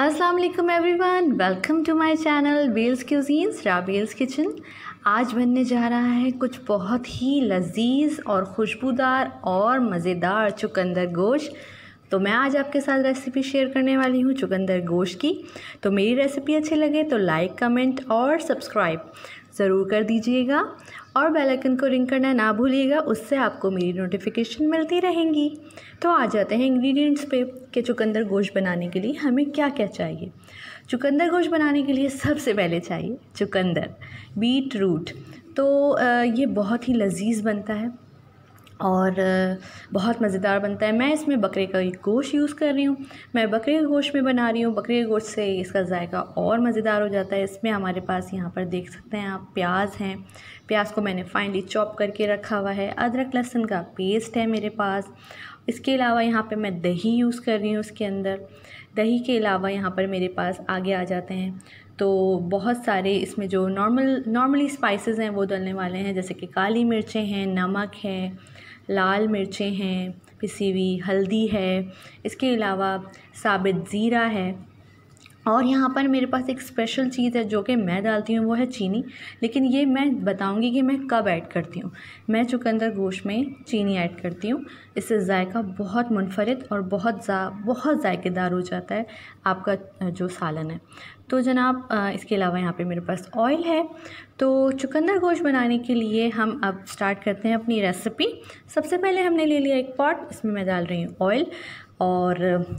अस्सलाम वालेकुम everyone welcome to my channel Bell's cuisines Rabel's kitchen आज बनने जा रहा है कुछ बहुत ही लजीज और खुशबूदार और मज़ेदार चुकंदर गोश्त तो मैं आज आपके साथ रेसिपी शेयर करने वाली हूँ चुकंदर गोश्त की तो मेरी रेसिपी अच्छी लगे तो लाइक कमेंट और सब्सक्राइब ज़रूर कर दीजिएगा और बेल आइकन को रिंग करना ना भूलिएगा उससे आपको मेरी नोटिफिकेशन मिलती रहेंगी तो आ जाते हैं इंग्रेडिएंट्स पे कि चुकंदर गोश्त बनाने के लिए हमें क्या क्या चाहिए चुकंदर गोश्त बनाने के लिए सबसे पहले चाहिए चुकंदर बीट रूट तो ये बहुत ही लजीज बनता है और बहुत मज़ेदार बनता है मैं इसमें बकरे का एक गोश्त यूज़ कर रही हूँ मैं बकरे के गोश्त में बना रही हूँ बकरे के गोश्त से इसका जायका और मज़ेदार हो जाता है इसमें हमारे पास यहाँ पर देख सकते हैं आप प्याज हैं प्याज को मैंने फाइनली चॉप करके रखा हुआ है अदरक लहसुन का पेस्ट है मेरे पास इसके अलावा यहाँ पर मैं दही यूज़ कर रही हूँ उसके अंदर दही के अलावा यहाँ पर मेरे पास आगे आ जाते हैं तो बहुत सारे इसमें जो नॉर्मल नॉर्मली स्पाइसेस हैं वो डलने वाले हैं जैसे कि काली मिर्चें हैं नमक है लाल मिर्चें हैं पिसी हुई हल्दी है इसके अलावा साबित ज़ीरा है और यहाँ पर मेरे पास एक स्पेशल चीज़ है जो कि मैं डालती हूँ वो है चीनी लेकिन ये मैं बताऊँगी कि मैं कब ऐड करती हूँ मैं चुकंदर गोश्त में चीनी ऐड करती हूँ इससे जायका बहुत मुनफरद और बहुत जा बहुत जायकेदार हो जाता है आपका जो सालन है तो जनाब इसके अलावा यहाँ पे मेरे पास ऑयल है तो चुकंदर गोश्त बनाने के लिए हम अब स्टार्ट करते हैं अपनी रेसिपी सबसे पहले हमने ले लिया एक पॉट इसमें मैं डाल रही हूँ ऑयल और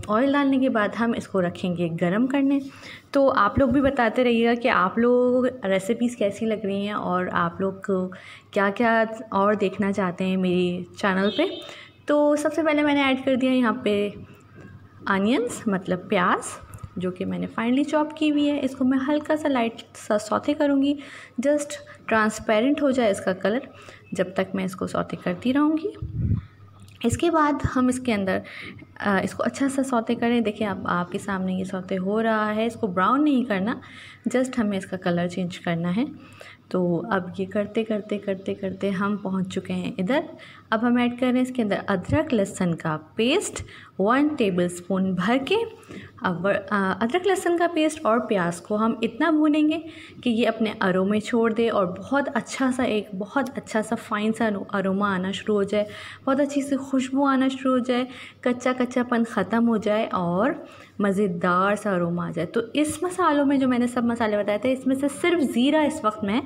ऑयल डालने के बाद हम इसको रखेंगे गरम करने तो आप लोग भी बताते रहिएगा कि आप लोग रेसिपीज़ कैसी लग रही हैं और आप लोग क्या क्या और देखना चाहते हैं मेरी चैनल पे तो सबसे पहले मैंने ऐड कर दिया यहाँ पे अनियंस मतलब प्याज जो कि मैंने फाइनली चॉप की हुई है इसको मैं हल्का सा लाइट सा सौते करूँगी जस्ट ट्रांसपेरेंट हो जाए इसका कलर जब तक मैं इसको सौते करती रहूँगी इसके बाद हम इसके अंदर आ, इसको अच्छा सा सौते करें देखिए आप आपके सामने ये सौते हो रहा है इसको ब्राउन नहीं करना जस्ट हमें इसका कलर चेंज करना है तो अब ये करते करते करते करते हम पहुंच चुके हैं इधर अब हम ऐड कर रहे हैं इसके अंदर अदरक लहसन का पेस्ट वन टेबल स्पून भर के अब अदरक लहसन का पेस्ट और प्याज को हम इतना भूनेंगे कि ये अपने अरोमे छोड़ दे और बहुत अच्छा सा एक बहुत अच्छा सा फाइन सा अरोमा आना शुरू हो जाए बहुत अच्छी सी खुशबू आना शुरू हो जाए कच्चा कच्चापन ख़त्म हो जाए और मज़ेदार सा अरोमा आ जाए तो इस मसालों में जो मैंने सब मसाले बताए थे इसमें से सिर्फ ज़ीरा इस वक्त मैं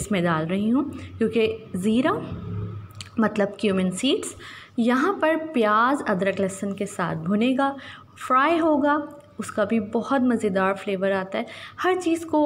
इसमें डाल रही हूँ क्योंकि ज़ीरा मतलब क्यूमिन सीड्स यहाँ पर प्याज अदरक लहसुन के साथ भुनेगा फ्राई होगा उसका भी बहुत मज़ेदार फ्लेवर आता है हर चीज़ को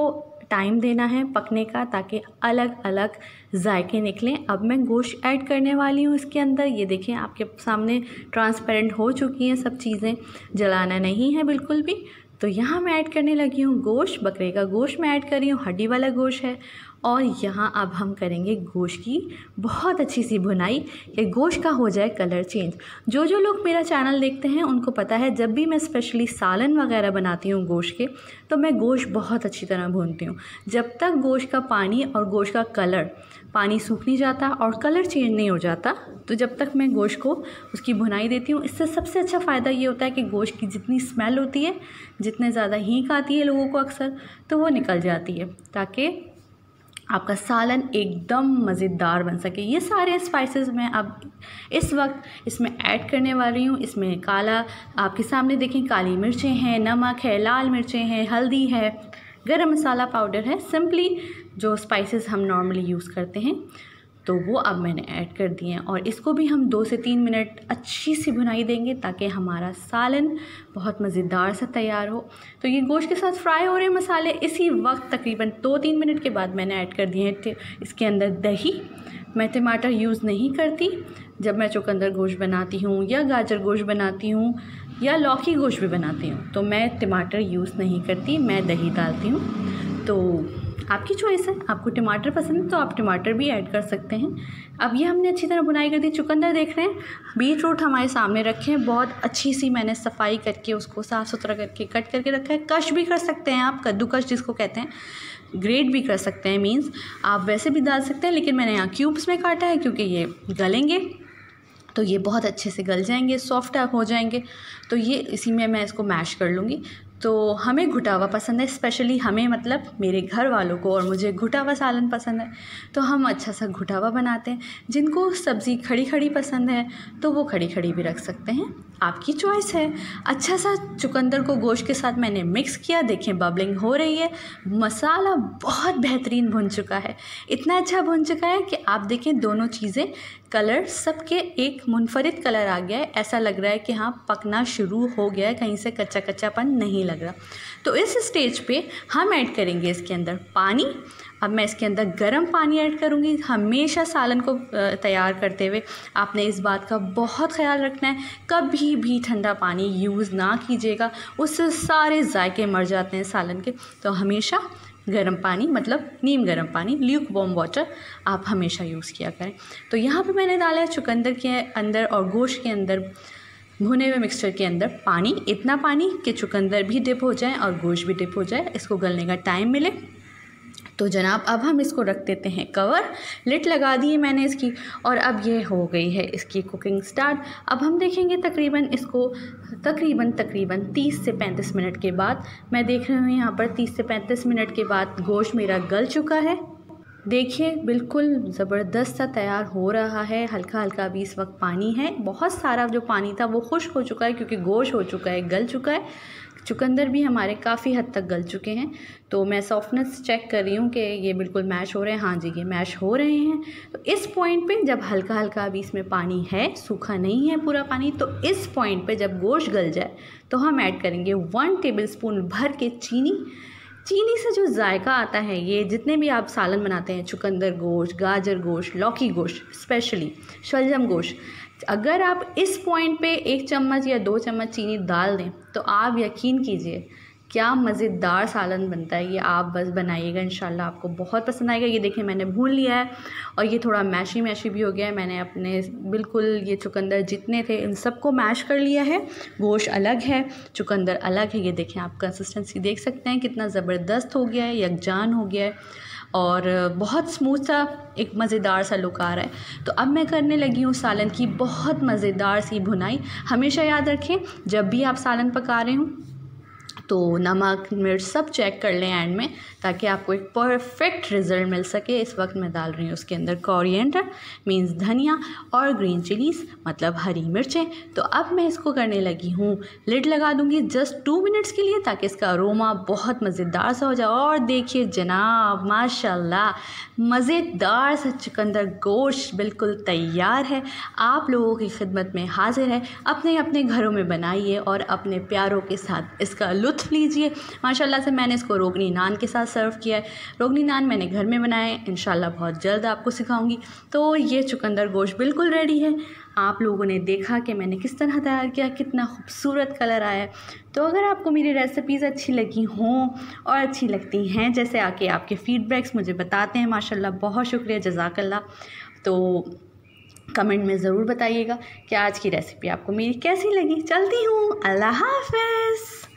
टाइम देना है पकने का ताकि अलग अलग जायके निकलें अब मैं गोश्त ऐड करने वाली हूँ इसके अंदर ये देखें आपके सामने ट्रांसपेरेंट हो चुकी हैं सब चीज़ें जलाना नहीं है बिल्कुल भी तो यहाँ मैं ऐड करने लगी हूँ गोश्त बकरे का गोश्त मैं ऐड कर रही हूँ हड्डी वाला गोश्त है और यहाँ अब हम करेंगे गोश्त की बहुत अच्छी सी भुनाई कि गोश्त का हो जाए कलर चेंज जो जो लोग मेरा चैनल देखते हैं उनको पता है जब भी मैं स्पेशली सालन वगैरह बनाती हूँ गोश्त के तो मैं गोश्त बहुत अच्छी तरह भूनती हूँ जब तक गोश्त का पानी और गोश्त का कलर पानी सूख नहीं जाता और कलर चेंज नहीं हो जाता तो जब तक मैं गोश्त को उसकी भुनाई देती हूँ इससे सबसे अच्छा फ़ायदा ये होता है कि गोश्त की जितनी स्मेल होती है जितने ज़्यादा हींक आती है लोगों को अक्सर तो वो निकल जाती है ताकि आपका सालन एकदम मज़ेदार बन सके ये सारे स्पाइसेस मैं अब इस वक्त इसमें ऐड करने वाली हूँ इसमें काला आपके सामने देखें काली मिर्चें हैं नमक है लाल मिर्चें हैं हल्दी है गरम मसाला पाउडर है सिंपली जो स्पाइसेस हम नॉर्मली यूज़ करते हैं तो वो अब मैंने ऐड कर दिए हैं और इसको भी हम दो से तीन मिनट अच्छी सी भुनाई देंगे ताकि हमारा सालन बहुत मज़ेदार सा तैयार हो तो ये गोश्त के साथ फ्राई हो रहे मसाले इसी वक्त तकरीबन दो तीन मिनट के बाद मैंने ऐड कर दिए हैं इसके अंदर दही मैं टमाटर यूज़ नहीं करती जब मैं चुकंदर गोश्त बनाती हूँ या गाजर गोश्त बनाती हूँ या लौकी गोश्त भी बनाती हूँ तो मैं टमाटर यूज़ नहीं करती मैं दही डालती हूँ तो आपकी चॉइस है आपको टमाटर पसंद है तो आप टमाटर भी ऐड कर सकते हैं अब ये हमने अच्छी तरह बुनाई कर दी चुकंदर देख रहे हैं बीट रूट हमारे सामने रखे हैं बहुत अच्छी सी मैंने सफाई करके उसको साफ़ सुथरा करके कट करके रखा है कश भी कर सकते हैं आप कद्दूकश जिसको कहते हैं ग्रेट भी कर सकते हैं मीन्स आप वैसे भी डाल सकते हैं लेकिन मैंने यहाँ क्यूब्स में काटा है क्योंकि ये गलेंगे तो ये बहुत अच्छे से गल जाएंगे सॉफ्ट हो जाएंगे तो ये इसी में मैं इसको मैश कर लूँगी तो हमें घुटावा पसंद है स्पेशली हमें मतलब मेरे घर वालों को और मुझे घुटावा सालन पसंद है तो हम अच्छा सा घुटावा बनाते हैं जिनको सब्ज़ी खड़ी खड़ी पसंद है तो वो खड़ी खड़ी भी रख सकते हैं आपकी चॉइस है अच्छा सा चुकंदर को गोश्त के साथ मैंने मिक्स किया देखें बबलिंग हो रही है मसाला बहुत बेहतरीन भुन चुका है इतना अच्छा भुन चुका है कि आप देखें दोनों चीज़ें कलर सबके एक मुनफरद कलर आ गया है ऐसा लग रहा है कि हाँ पकना शुरू हो गया है कहीं से कच्चा कच्चापन नहीं लग लग रहा तो इस स्टेज पे हम ऐड करेंगे इसके अंदर पानी अब मैं इसके अंदर गर्म पानी ऐड करूँगी हमेशा सालन को तैयार करते हुए आपने इस बात का बहुत ख्याल रखना है कभी भी ठंडा पानी यूज़ ना कीजिएगा उससे सारे जायके मर जाते हैं सालन के तो हमेशा गर्म पानी मतलब नीम गर्म पानी ल्यूक बॉम वाटर आप हमेशा यूज़ किया करें तो यहाँ पे मैंने डाला है चुकंदर के अंदर और गोश्त के अंदर भुने हुए मिक्सचर के अंदर पानी इतना पानी कि चुकंदर भी डिप हो जाए और गोश्त भी डिप हो जाए इसको गलने का टाइम मिले तो जनाब अब हम इसको रख देते हैं कवर लिट लगा दिए मैंने इसकी और अब ये हो गई है इसकी कुकिंग स्टार्ट अब हम देखेंगे तकरीबन इसको तकरीबन तकरीबन 30 से 35 मिनट के बाद मैं देख रही हूँ यहाँ पर 30 से 35 मिनट के बाद गोश्त मेरा गल चुका है देखिए बिल्कुल ज़बरदस्त सा तैयार हो रहा है हल्का हल्का अभी इस वक्त पानी है बहुत सारा जो पानी था वो खुश्क हो चुका है क्योंकि गोश हो चुका है गल चुका है चुकंदर भी हमारे काफ़ी हद तक गल चुके हैं तो मैं सॉफ्टनेस चेक कर रही हूँ कि ये बिल्कुल मैश हो रहे हैं हाँ जी ये मैश हो रहे हैं तो इस पॉइंट पे जब हल्का हल्का अभी इसमें पानी है सूखा नहीं है पूरा पानी तो इस पॉइंट पे जब गोश्त गल जाए तो हम ऐड करेंगे वन टेबल स्पून भर के चीनी चीनी से जो जायका आता है ये जितने भी आप सालन बनाते हैं चुकंदर गोश्त गाजर गोश्त लौकी गोश्त स्पेशली शलजम गोश्त अगर आप इस पॉइंट पे एक चम्मच या दो चम्मच चीनी डाल दें तो आप यकीन कीजिए क्या मज़ेदार सालन बनता है ये आप बस बनाइएगा इन आपको बहुत पसंद आएगा ये देखें मैंने भून लिया है और ये थोड़ा मैशी मैशी भी हो गया है मैंने अपने बिल्कुल ये चुकंदर जितने थे इन सबको मैश कर लिया है गोश अलग है चुकंदर अलग है ये देखें आप कंसिस्टेंसी देख सकते हैं कितना ज़बरदस्त हो गया है यकजान हो गया है और बहुत स्मूथ सा एक मज़ेदार सा लुक आ रहा है तो अब मैं करने लगी हूँ सालन की बहुत मज़ेदार सी भुनाई हमेशा याद रखें जब भी आप सालन पका रहे हों तो नमक मिर्च सब चेक कर लें एंड में ताकि आपको एक परफेक्ट रिज़ल्ट मिल सके इस वक्त मैं डाल रही हूँ उसके अंदर कॉरियडर मीन्स धनिया और ग्रीन चिलीज़ मतलब हरी मिर्चें तो अब मैं इसको करने लगी हूँ लिड लगा दूँगी जस्ट टू मिनट्स के लिए ताकि इसका अरोमा बहुत मज़ेदार सा हो जाए और देखिए जनाब माशाल्लाह मज़ेदार सा चिकंदर गोश्त बिल्कुल तैयार है आप लोगों की खिदमत में हाजिर है अपने अपने घरों में बनाइए और अपने प्यारों के साथ इसका लुत्फ रख लीजिए माशाल्लाह से मैंने इसको रोगनी नान के साथ सर्व किया है रोगनी नान मैंने घर में बनाए इन बहुत जल्द आपको सिखाऊंगी तो ये चुकंदर गोश्त बिल्कुल रेडी है आप लोगों ने देखा कि मैंने किस तरह तैयार किया कितना खूबसूरत कलर आया तो अगर आपको मेरी रेसिपीज़ अच्छी लगी हों और अच्छी लगती हैं जैसे आके आपके फ़ीडबैक्स मुझे बताते हैं माशाला बहुत शुक्रिया जजाकल्ला तो कमेंट में ज़रूर बताइएगा कि आज की रेसिपी आपको मेरी कैसी लगी चलती हूँ अल्लाह हाफ